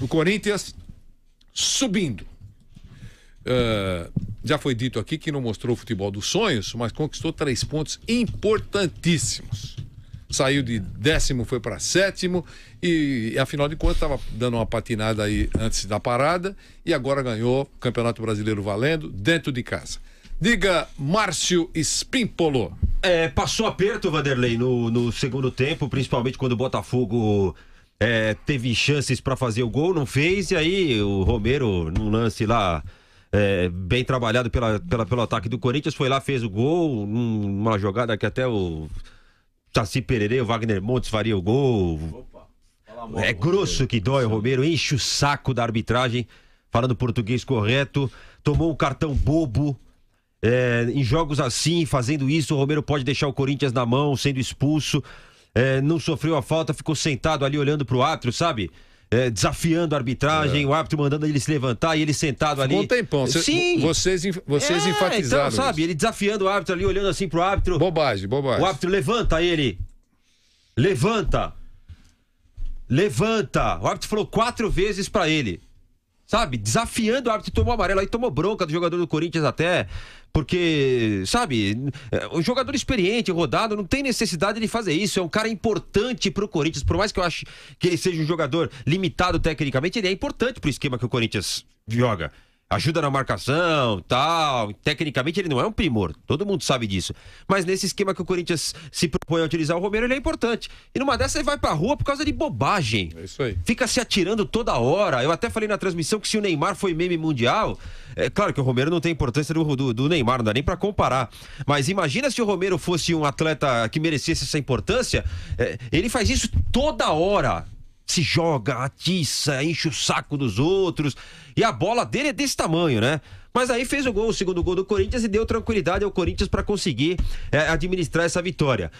O Corinthians subindo. Uh, já foi dito aqui que não mostrou o futebol dos sonhos, mas conquistou três pontos importantíssimos. Saiu de décimo, foi para sétimo e, afinal de contas, estava dando uma patinada aí antes da parada e agora ganhou o Campeonato Brasileiro valendo dentro de casa. Diga, Márcio Spimpolo. É, passou aperto, Vanderlei, no, no segundo tempo, principalmente quando o Botafogo é, teve chances para fazer o gol, não fez, e aí o Romero, num lance lá. É, bem trabalhado pela, pela, pelo ataque do Corinthians, foi lá, fez o gol, uma jogada que até o Tassi Pereira o Wagner Montes faria o gol. Opa, é grosso Romero. que dói o Romero, enche o saco da arbitragem, falando português correto, tomou um cartão bobo. É, em jogos assim, fazendo isso, o Romero pode deixar o Corinthians na mão, sendo expulso é, não sofreu a falta, ficou sentado ali olhando para o árbitro, sabe? É, desafiando a arbitragem, é. o árbitro mandando ele se levantar e ele sentado ali. Bom tempão. Cê, Sim. Vocês, vocês é, então, enfatizaram. Então, sabe, ele desafiando o árbitro ali, olhando assim pro árbitro. Bobagem, bobagem. O árbitro levanta ele. Levanta. Levanta. O árbitro falou quatro vezes para ele sabe, desafiando o árbitro, tomou amarelo, aí tomou bronca do jogador do Corinthians até, porque, sabe, é, o jogador experiente, rodado, não tem necessidade de fazer isso, é um cara importante pro Corinthians, por mais que eu ache que ele seja um jogador limitado tecnicamente, ele é importante pro esquema que o Corinthians joga ajuda na marcação, tal. Tecnicamente ele não é um primor, todo mundo sabe disso. Mas nesse esquema que o Corinthians se propõe a utilizar o Romero, ele é importante. E numa dessa ele vai pra rua por causa de bobagem. É isso aí. Fica se atirando toda hora. Eu até falei na transmissão que se o Neymar foi meme mundial, é claro que o Romero não tem importância do, do, do Neymar, não dá nem para comparar. Mas imagina se o Romero fosse um atleta que merecesse essa importância, é, ele faz isso toda hora se joga, atiça, enche o saco dos outros. E a bola dele é desse tamanho, né? Mas aí fez o gol, o segundo gol do Corinthians e deu tranquilidade ao Corinthians para conseguir é, administrar essa vitória.